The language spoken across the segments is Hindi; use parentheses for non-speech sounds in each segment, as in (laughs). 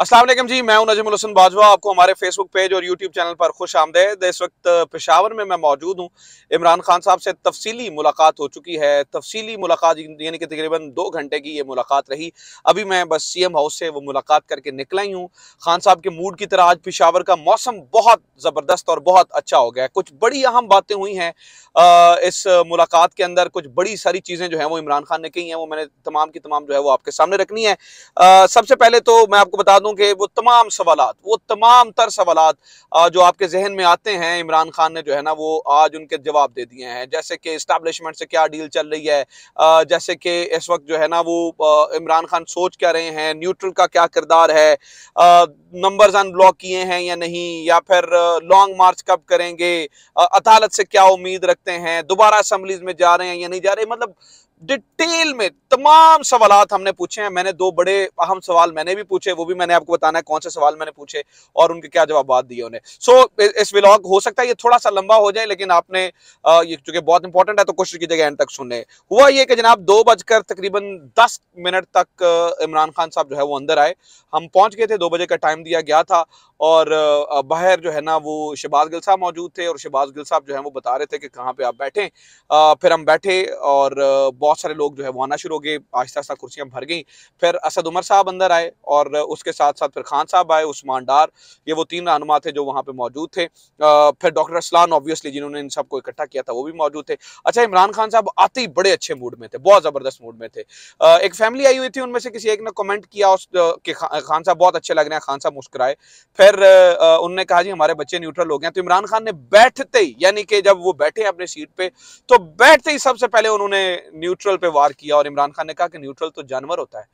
असलम जी मैं हूं नजमुल हसन बाजवा आपको हमारे फेसबुक पेज और यूट्यूब चैनल पर खुश आमदेद इस वक्त पेशावर में मैं मौजूद हूं इमरान खान साहब से तफसीली मुलाकात हो चुकी है तफसीली मुलाकात यानी कि तकरीबन दो घंटे की ये मुलाकात रही अभी मैं बस सीएम हाउस से वो मुलाकात करके निकला ही हूँ खान साहब के मूड की तरह आज पेशावर का मौसम बहुत ज़बरदस्त और बहुत अच्छा हो गया है कुछ बड़ी अहम बातें हुई हैं इस मुलाकात के अंदर कुछ बड़ी सारी चीज़ें जो हैं वो इमरान खान ने कही हैं वो मैंने तमाम की तमाम जो है वो आपके सामने रखनी है सबसे पहले तो मैं आपको बता दूँ दूं कि वो तमाम सवाल वो तमाम तर सवाल जो आपके जहन में आते हैं इमरान खान ने जो है ना वो आज उनके जवाब दे दिए हैं जैसे कि इस्टेब्लिशमेंट से क्या डील चल रही है जैसे कि इस वक्त जो है ना वो इमरान खान सोच क्या रहे हैं न्यूट्रल का क्या किरदार है नंबर अनब्लॉक किए हैं या नहीं या फिर लॉन्ग मार्च कब करेंगे अदालत से क्या उम्मीद रखते हैं दोबारा असम्बलीज में जा रहे हैं या नहीं जा रहे मतलब डिटेल में तमाम सवाल हमने पूछे हैं मैंने दो बड़े अहम सवाल मैंने भी पूछे वो भी मैंने आपको बताना है कौन से सवाल मैंने पूछे और उनके क्या जवाब दिए उन्हें सो so, इस व्लॉग हो सकता है ये थोड़ा सा लंबा हो जाए लेकिन आपने ये चूंकि बहुत इंपॉर्टेंट है तो कोशिश कीजिएगा एंड तक सुनने हुआ ये कि जनाब दो बजकर तकरीबन दस मिनट तक इमरान खान साहब जो है वो अंदर आए हम पहुंच गए थे दो बजे का टाइम दिया गया था और बाहर जो है ना वो शहबाज गिल साहब मौजूद थे और शहबाज गिल साहब जो है वो बता रहे थे कि कहाँ पे आप बैठे फिर हम बैठे और बहुत सारे लोग जो है वो आना शुरू हो गए आहिस्ता आहिस्ता कुर्सियाँ भर गई फिर असद उमर साहब अंदर आए और उसके साथ साथ फिर खान साहब आए उस्मान डार ये वो तीन रहनुमा थे जो वहाँ पर मौजूद थे फिर डॉक्टर असलान ऑब्वियसली जिन्होंने इन सबको इकट्ठा किया था वो भी मौजूद थे अच्छा इमरान खान साहब आते ही बड़े अच्छे मूड में थे बहुत ज़बरदस्त मूड में थे एक फैमिली आई हुई थी उनमें से किसी एक ने कमेंट किया उस खान साहब बहुत अच्छे लग रहे हैं खान साहब मुस्कराए फिर फिर उनने कहा जी हमारे बच्चे न्यूट्रल हो गए तो इमरान खान ने बैठते ही यानी कि जब वो बैठे हैं अपने सीट पे तो बैठते ही सबसे पहले उन्होंने न्यूट्रल पे वार किया और इमरान खान ने कहा कि न्यूट्रल तो जानवर होता है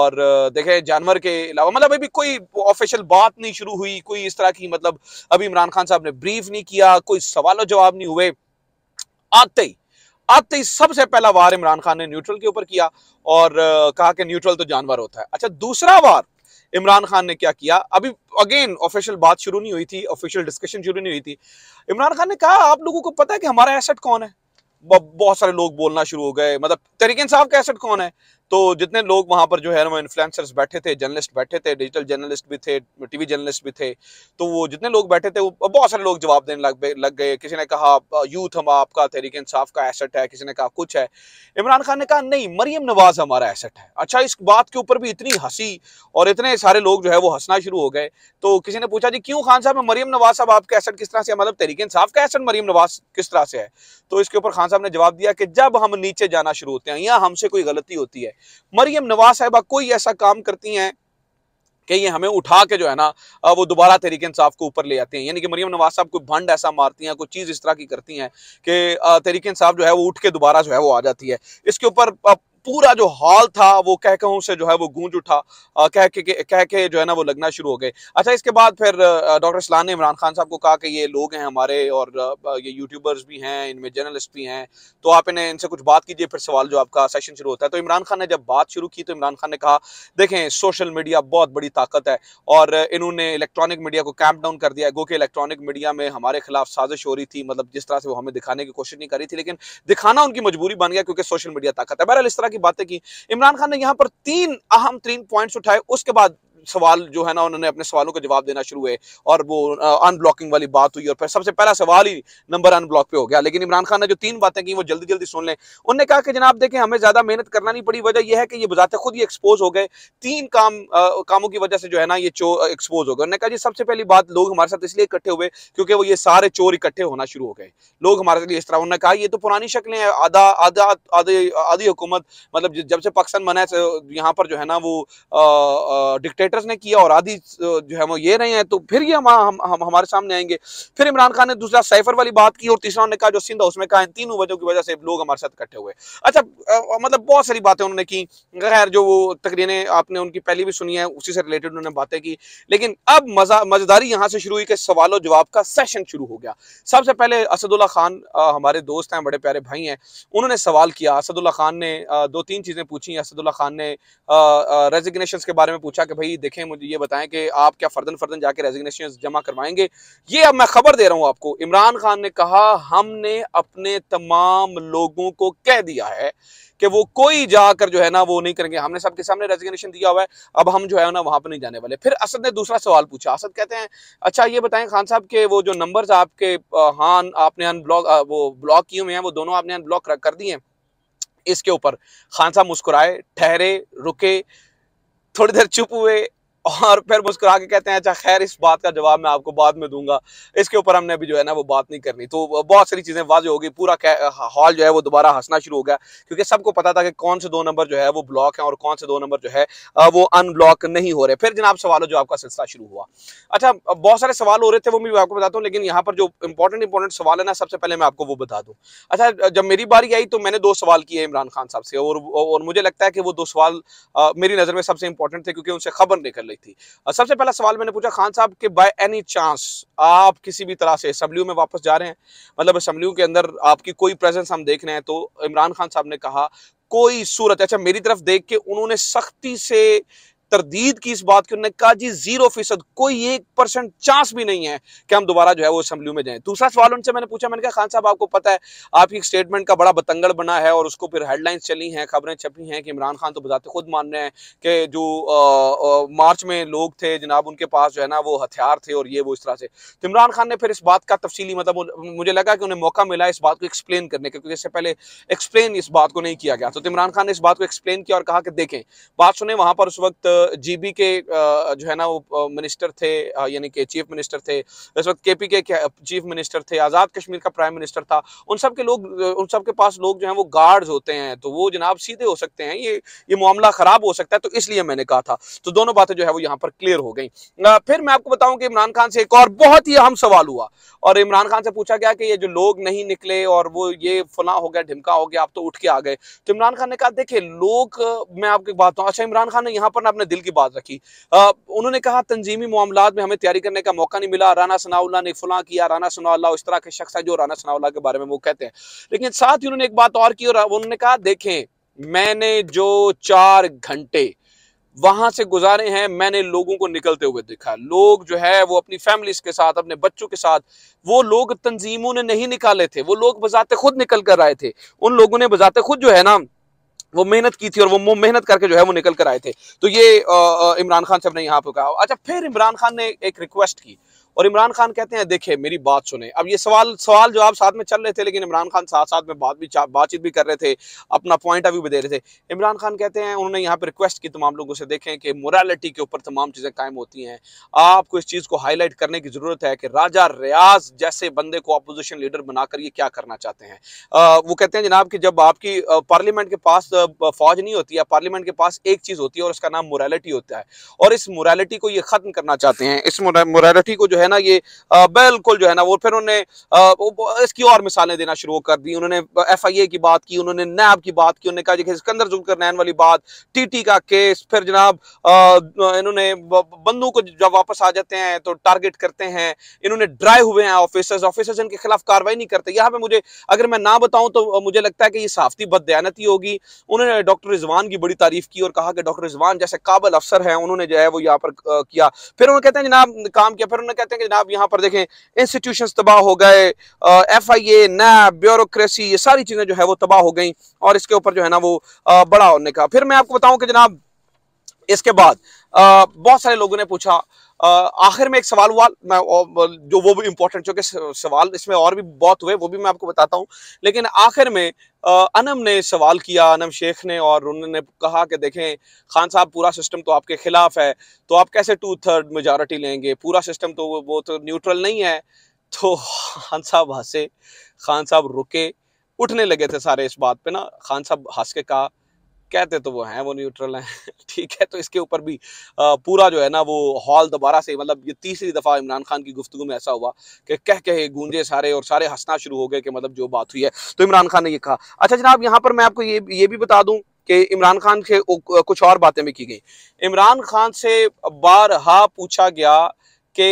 और देखे जानवर के अलावा मतलब अभी कोई ऑफिशियल बात नहीं शुरू हुई कोई इस तरह की मतलब अभी इमरान खान साहब ने ब्रीफ नहीं किया कोई सवाल जवाब नहीं हुए आते ही आते ही सबसे पहला वार इमरान खान ने न्यूट्रल के ऊपर किया और कहा कि न्यूट्रल तो जानवर होता है अच्छा दूसरा वार इमरान खान ने क्या किया अभी अगेन ऑफिशियल बात शुरू नहीं हुई थी ऑफिशियल डिस्कशन शुरू नहीं हुई थी इमरान खान ने कहा आप लोगों को पता है कि हमारा एसेट कौन है बहुत सारे लोग बोलना शुरू हो गए मतलब तरीके साहब का एसेट कौन है तो जितने लोग वहाँ पर जो है ना वो इन्फ्लुएंसर्स बैठे थे जर्नलिस्ट बैठे थे डिजिटल जर्नलिस्ट भी थे टीवी जर्नलिस्ट भी थे तो वो जितने लोग बैठे थे वो बहुत सारे लोग जवाब देने लग लग गए किसी ने कहा यूथ हम आपका तहरीक इंसाफ का एसेट है किसी ने कहा कुछ है इमरान खान ने कहा नहीं मरीम नवाज हमारा एसेट है अच्छा इस बात के ऊपर भी इतनी हंसी और इतने सारे लोग जो है वो हंसना शुरू हो गए तो किसी ने पूछा जी क्यों खान साहब मरीम नवाज साहब आपका एसेट किस तरह से मतलब तहरीक इंसाफ का एसेट मरीम नवाज किस तरह से है तो इसके ऊपर खान साहब ने जवाब दिया कि जब हम नीचे जाना शुरू होते हैं या हमसे कोई गलती होती है मरियम नवाज साहबा कोई ऐसा काम करती हैं कि ये हमें उठा के जो है ना वो दोबारा तहरीक इंसाफ को ऊपर ले आते हैं यानी कि मरियम नवाज साहब कोई भंड ऐसा मारती हैं कोई चीज़ इस तरह की करती हैं कि तहरीक इंसाफ जो है वो उठ के दोबारा जो है वो आ जाती है इसके ऊपर पूरा जो हॉल था वो कह कहूँ से जो है वो गूंज उठा कह के कह के जो है ना वो लगना शुरू हो गए अच्छा इसके बाद फिर डॉक्टर सलान ने इमरान खान साहब को कहा कि ये लोग हैं हमारे और ये यूट्यूबर्स भी हैं इनमें जर्नलिस्ट भी हैं तो आप इन्हें इनसे कुछ बात कीजिए फिर सवाल जो आपका सेशन शुरू होता है तो इमरान खान ने जब बात शुरू की तो इमरान खान ने कहा देखें सोशल मीडिया बहुत बड़ी ताकत है और इन्होंने इलेक्ट्रॉनिक मीडिया को कैंप डाउन कर दिया है गो कि इलेक्ट्रॉनिक मीडिया में हमारे खिलाफ साजिश हो रही थी मतलब जिस तरह से वो हमें दिखाने की कोशिश नहीं कर रही थी लेकिन दिखाना उनकी मजबूरी बन गया क्योंकि सोशल मीडिया ताकत है बहरहाल इस तरह की की बातें की इमरान खान ने यहाँ पर तीन अहम तीन पॉइंट्स उठाए उसके बाद सवाल जो है ना उन्होंने अपने सवालों का जवाब देना शुरू हुए और वो अनब्लॉकिंग वाली बात हुई और फिर सबसे पहला सवाल ही नंबर अनब्लॉक पे हो गया लेकिन इमरान खान ने जो तीन बातें की वो जल्दी जल्दी सुन लें उन्होंने कहा कि जनाब देखें हमें ज़्यादा मेहनत करना नहीं पड़ी वजह यह है कि ये बजाते खुद ही एक्सपोज हो गए तीन काम आ, कामों की वजह से जो है ना ये चोर एक्सपोज हो गए उन्होंने कहा जी सबसे पहली बात लोग हमारे साथ इसलिए इकट्ठे हुए क्योंकि वो ये सारे चोर इकट्ठे होना शुरू हो गए लोग हमारे साथ इस तरह उन्होंने कहा ये तो पुरानी शक्लें हैं आधा आधा आधी आधी हुकूमत मतलब जब से पाकिस्तान बना है तो यहाँ पर जो है ना वो डिक्टेट रेगुलेटर्स ने किया और आधी जो है वो ये रहे हैं तो फिर ये हम, हम, हम हमारे सामने आएंगे फिर इमरान खान ने दूसरा साइफर वाली बात की और तीसरा उन्होंने कहा जो सिंध उसमें कहा इन तीनों वजहों की वजह से लोग हमारे साथ इकट्ठे हुए अच्छा मतलब बहुत सारी बातें उन्होंने की खैर जो वो तकरीरें आपने उनकी पहली भी सुनी है उसी से रिलेटेड उन्होंने बातें की लेकिन अब मजा मजेदारी यहाँ से शुरू हुई कि सवाल और जवाब का सेशन शुरू हो गया सबसे पहले असदुल्ला खान हमारे दोस्त हैं बड़े प्यारे भाई हैं उन्होंने सवाल किया असदुल्ला खान ने दो तीन चीज़ें पूछी असदुल्ला खान ने रेजिग्नेशन के बारे में पूछा कि भाई देखें मुझे ये बताएं कि आप क्या फर्दन फर्दन जाके रेजिग्नेशन जमा करवाएंगे ये अब मैं खबर दे रहा हूँ आपको इमरान खान ने कहा हमने अपने तमाम लोगों को कह दिया है कि वो कोई जाकर जो है ना वो नहीं करेंगे हमने सबके सामने रेजिग्नेशन दिया हुआ है अब हम जो है ना वहां पर नहीं जाने वाले फिर असद ने दूसरा सवाल पूछा असद कहते हैं अच्छा ये बताएं खान साहब के वो जो नंबर आपके हाँ आपने अनब्लॉक वो ब्लॉक किए हुए हैं वो दोनों आपने अनब्लॉक कर दिए हैं इसके ऊपर खान साहब मुस्कुराए ठहरे रुके थोड़ी देर चुप हुए और फिर मुस्कुरा के कहते हैं अच्छा खैर इस बात का जवाब मैं आपको बाद में दूंगा इसके ऊपर हमने अभी जो है ना वो बात नहीं करनी तो बहुत सारी चीज़ें वाज होगी पूरा हॉल जो है वो दोबारा हंसना शुरू हो गया क्योंकि सबको पता था कि कौन से दो नंबर जो है वो ब्लॉक है और कौन से दो नंबर जो है वो अनब्लॉक नहीं हो रहे फिर जनाब सवाल जो आपका सिलसिला शुरू हुआ अच्छा बहुत सारे सवाल हो रहे थे वो मैं आपको बताता हूँ लेकिन यहाँ पर जो इंपॉर्टेंट इंपॉर्टेंट सवाल है ना सबसे पहले मैं आपको वो बता दूँ अच्छा जब मेरी बारी आई तो मैंने दो सवाल किए इमरान खान साहब से और, और मुझे लगता है कि वो दो सवाल मेरी नज़र में सबसे इंपॉर्टेंट थे क्योंकि उनसे खबर निकल रही थी सबसे पहला सवाल मैंने पूछा खान साहब कि बाय एनी चांस आप किसी भी तरह से असम्बलियों में वापस जा रहे हैं मतलब असम्बलियों के अंदर आपकी कोई प्रेजेंस हम देख रहे हैं तो इमरान खान साहब ने कहा कोई सूरत अच्छा मेरी तरफ देख के उन्होंने सख्ती से तरदीद की इस बात की उन्होंने कहा जी जीरो फीसद कोई एक परसेंट चांस भी नहीं है कि हम दोबारा जो है वो असम्बली में जाएं दूसरा सवाल उनसे मैंने पूछा मैंने कहा खान साहब आपको पता है आपकी स्टेटमेंट का बड़ा बतंगड़ बना है और उसको फिर हेडलाइंस चली हैं खबरें छपी हैं कि इमरान खान तो बताते खुद मान रहे हैं कि जो मार्च में लोग थे जनाब उनके पास जो है ना वो हथियार थे और ये वो इस तरह से तो इमरान खान ने फिर इस बात का तफसीली मतलब मुझे लगा कि उन्हें मौका मिला इस बात को एक्सप्लेन करने का क्योंकि इससे पहले एक्सप्लेन इस बात को नहीं किया गया तो इमरान खान ने इस बात को एक्सप्लेन किया और कहा कि देखें बात सुने वहां पर उस वक्त जीबी के जो है ना वो मिनिस्टर थे यानी कि चीफ मिनिस्टर थे इस वक्त के पी के चीफ मिनिस्टर थे आज़ाद कश्मीर का प्राइम मिनिस्टर था उन सब के लोग उन सब के पास लोग जो है वो गार्ड्स होते हैं तो वो जनाब सीधे हो सकते हैं ये ये मामला ख़राब हो सकता है तो इसलिए मैंने कहा था तो दोनों बातें जो है वो यहाँ पर क्लियर हो गई फिर मैं आपको बताऊँ कि इमरान खान से एक और बहुत ही अहम सवाल हुआ और इमरान खान से पूछा गया कि ये जो लोग नहीं निकले और वो ये फला हो गया ढिमका हो गया आप तो उठ के आ गए तो इमरान खान ने कहा देखिए लोग मैं आपकी बात हूँ अच्छा इमरान खान ने यहाँ पर ना अपने दिल की बात रखी आ, उन्होंने कहा तंजीमी मामला में हमें तैयारी करने का मौका नहीं मिला राना सनाउल्ला ने फुला किया राना सनाउल्ला उस तरह के शख्स है जो राना सनाउल्ला के बारे में वो कहते हैं लेकिन साथ ही उन्होंने एक बात और की और उन्होंने कहा देखें मैंने जो चार घंटे वहां से गुजारे हैं मैंने लोगों को निकलते हुए देखा लोग जो है वो अपनी फैमिलीज के साथ अपने बच्चों के साथ वो लोग तंजीमों ने नहीं निकाले थे वो लोग बजाते खुद निकल कर आए थे उन लोगों ने बजाते खुद जो है ना वो मेहनत की थी और वो मेहनत करके जो है वो निकल कर आए थे तो ये इमरान खान साहब ने यहाँ पर कहा अच्छा फिर इमरान खान ने एक रिक्वेस्ट की और इमरान खान कहते हैं देखे मेरी बात सुने अब ये सवाल सवाल जो आप साथ में चल रहे थे लेकिन इमरान खान साथ साथ में बात भी बातचीत भी कर रहे थे अपना पॉइंट ऑफ व्यू भी दे रहे थे इमरान खान कहते हैं उन्होंने यहाँ पर रिक्वेस्ट की तमाम लोगों से देखें कि मोरालिटी के ऊपर तमाम चीज़ें कायम होती हैं आपको इस चीज़ को हाईलाइट करने की ज़रूरत है कि राजा रियाज जैसे बंदे को अपोजिशन लीडर बनाकर ये क्या करना चाहते हैं वो कहते हैं जनाब कि जब आपकी पार्लियामेंट के पास फौज नहीं होती है पार्लियामेंट के पास एक चीज़ होती है और उसका नाम मोरालिटी होता है और इस मोरालिटी को ये ख़त्म करना चाहते हैं इस मोरालिटी को जो है है ना ये बिल्कुल जो है ना वो फिर उन्होंने इसकी और मिसालें देना शुरू कर दी उन्होंने एफ आई ए की बात की उन्होंने नैब की बात की उन्होंने कहा कि सिकंदर जुलकर नैन वाली बात टी टी का केस फिर जनाब इन्होंने बंदूक को जब वापस आ जाते हैं तो टारगेट करते हैं इन्होंने ड्राई हुए हैं ऑफिसर्स ऑफिसर्स इनके खिलाफ कार्रवाई नहीं करते यहाँ पे मुझे अगर मैं ना बताऊं तो मुझे लगता है कि ये साफ्ती बदयानती होगी उन्होंने डॉक्टर रिजवान की बड़ी तारीफ की और कहा कि डॉक्टर रिजवान जैसे काबल अफसर हैं उन्होंने जो है वो यहाँ पर किया फिर उन्होंने कहते हैं जनाब काम किया फिर उन्होंने कहते हैं कि जनाब यहाँ पर देखें इंस्टीट्यूशन तबाह हो गए F I A NAB bureaucracy ये सारी चीज़ें जो है वो तबाह हो गई और इसके ऊपर जो है ना वो आ, बड़ा होने का फिर मैं आपको बताऊँ कि जनाब इसके बाद बहुत सारे लोगों ने पूछा आखिर में एक सवाल हुआ मैं जो वो भी इम्पोर्टेंट चूँकि सवाल इसमें और भी बहुत हुए वो भी मैं आपको बताता हूँ लेकिन आखिर में अनम ने सवाल किया अनम शेख ने और उन्होंने कहा कि देखें खान साहब पूरा सिस्टम तो आपके खिलाफ है तो आप कैसे टू थर्ड मेजॉरिटी लेंगे पूरा सिस्टम तो वो, तो न्यूट्रल नहीं है तो खान साहब हंसे खान साहब रुके उठने लगे थे सारे इस बात पर ना खान साहब हंस के कहा कहते तो वो हैं वो न्यूट्रल हैं (laughs) ठीक है तो इसके ऊपर भी पूरा जो है ना वो हॉल दोबारा से मतलब ये तीसरी दफ़ा इमरान खान की गुफ्तु में ऐसा हुआ कि कह कहे गूंजे सारे और सारे हंसना शुरू हो गए कि मतलब जो बात हुई है तो इमरान खान ने ये कहा अच्छा जनाब यहाँ पर मैं आपको ये ये भी बता दूँ कि इमरान खान से कुछ और बातें भी की गई इमरान खान से बारहा पूछा गया कि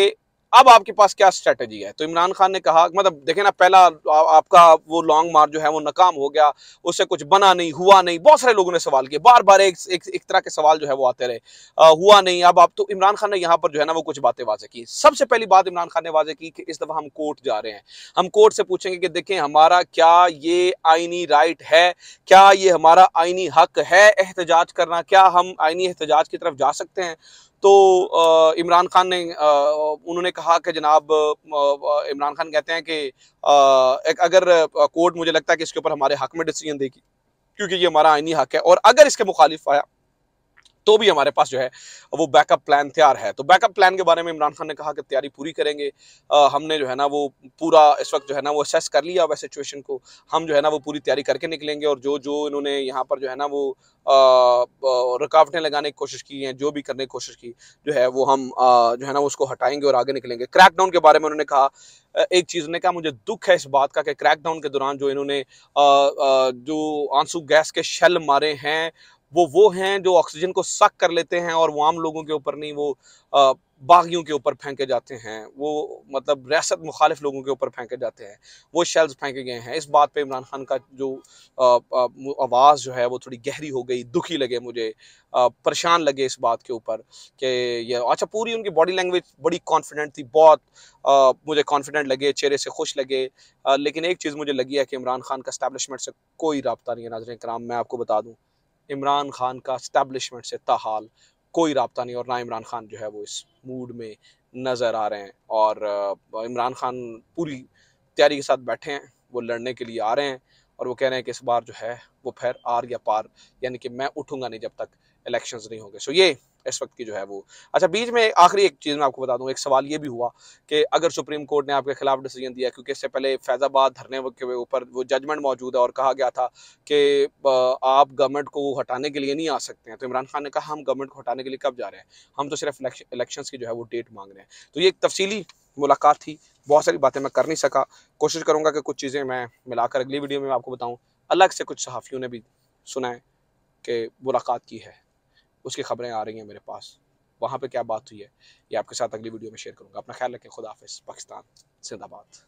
अब आपके पास क्या स्ट्रेटजी है तो इमरान खान ने कहा मतलब देखे ना पहला आ, आपका वो लॉन्ग मार्च जो है वो नाकाम हो गया उससे कुछ बना नहीं हुआ नहीं बहुत सारे लोगों ने सवाल किए बार बार एक एक, एक तरह के सवाल जो है वो आते रहे आ, हुआ नहीं अब आप तो इमरान खान ने यहाँ पर जो है ना वो कुछ बातें वाजे की सबसे पहली बात इमरान खान ने वाजे की कि इस दफ़ा हम कोर्ट जा रहे हैं हम कोर्ट से पूछेंगे कि देखें हमारा क्या ये आइनी राइट है क्या ये हमारा आइनी हक है एहतजाज करना क्या हम आइनी एहतजाज की तरफ जा सकते हैं तो इमरान खान ने उन्होंने कहा कि जनाब इमरान खान कहते हैं कि एक अगर कोर्ट मुझे लगता है कि इसके ऊपर हमारे हक में डिसीजन देगी क्योंकि ये हमारा आइनी हक है और अगर इसके मुखालिफ आया तो भी हमारे पास जो है वो बैकअप प्लान तैयार है तो बैकअप प्लान के बारे में इमरान खान ने कहा कि तैयारी पूरी करेंगे आ, हमने जो है ना वो पूरा इस वक्त जो है ना वो असेस कर लिया वह सिचुएशन को हम जो है ना वो पूरी तैयारी करके निकलेंगे और जो जो इन्होंने यहाँ पर जो है ना वो रुकावटें लगाने की कोशिश की हैं जो भी करने की कोशिश की जो है वो हम आ, जो है ना उसको हटाएंगे और आगे निकलेंगे क्रैकडाउन के बारे में उन्होंने कहा एक चीज़ ने कहा मुझे दुख है इस बात का कि क्रैकडाउन के दौरान जो इन्होंने जो आंसू गैस के शैल मारे हैं वो वो हैं जो ऑक्सीजन को सक कर लेते हैं और वो आम लोगों के ऊपर नहीं वो बागियों के ऊपर फेंके जाते हैं वो मतलब रियासत मुखालिफ लोगों के ऊपर फेंके जाते हैं वो शेल्स फेंके गए हैं इस बात पे इमरान खान का जो आवाज़ जो है वो थोड़ी गहरी हो गई दुखी लगे मुझे परेशान लगे इस बात के ऊपर कि ये अच्छा पूरी उनकी बॉडी लैंग्वेज बड़ी कॉन्फिडेंट थी बहुत आ, मुझे कॉन्फिडेंट लगे चेहरे से खुश लगे आ, लेकिन एक चीज़ मुझे लगी है कि इमरान खान का इस्टेबलिशमेंट से कोई रबता नहीं है नाजर कराम मैं आपको बता दूँ इमरान खान का स्टैब्लिशमेंट से ताहाल कोई रबता नहीं और ना इमरान खान जो है वो इस मूड में नज़र आ रहे हैं और इमरान खान पूरी तैयारी के साथ बैठे हैं वो लड़ने के लिए आ रहे हैं और वो कह रहे हैं कि इस बार जो है वो फिर आर या पार यानी कि मैं उठूंगा नहीं जब तक इलेक्शंस नहीं होंगे सो ये इस वक्त की जो है वो अच्छा बीच में आखिरी एक चीज़ मैं आपको बता दूँ एक सवाल ये भी हुआ कि अगर सुप्रीम कोर्ट ने आपके खिलाफ डिसीजन दिया क्योंकि इससे पहले फैज़ाबाद धरने के ऊपर वो जजमेंट मौजूद है और कहा गया था कि आप गवर्नमेंट को हटाने के लिए नहीं आ सकते हैं तो इमरान खान ने कहा हम गवर्नमेंट को हटाने के लिए कब जा रहे हैं हम तो सिर्फ इलेक्शन की जो है वो डेट मांग रहे हैं तो ये एक तफसीली मुलाकात थी बहुत सारी बातें मैं कर नहीं सका कोशिश करूँगा कि कुछ चीज़ें मैं मिलाकर अगली वीडियो में आपको बताऊँ अलग से कुछ सहाफ़ियों ने भी सुना है कि मुलाकात की है उसकी खबरें आ रही हैं मेरे पास वहाँ पर क्या बात हुई है ये आपके साथ अगली वीडियो में शेयर करूँगा अपना ख्याल रखें खुदाफिस पाकिस्तान जिंदाबाद